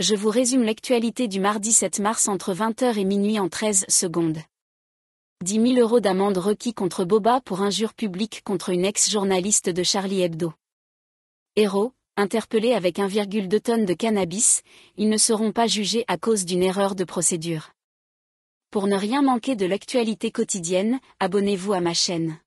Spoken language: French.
je vous résume l'actualité du mardi 7 mars entre 20h et minuit en 13 secondes. 10 000 euros d'amende requis contre Boba pour injure publique contre une ex-journaliste de Charlie Hebdo. Héros, interpellés avec 1,2 tonnes de cannabis, ils ne seront pas jugés à cause d'une erreur de procédure. Pour ne rien manquer de l'actualité quotidienne, abonnez-vous à ma chaîne.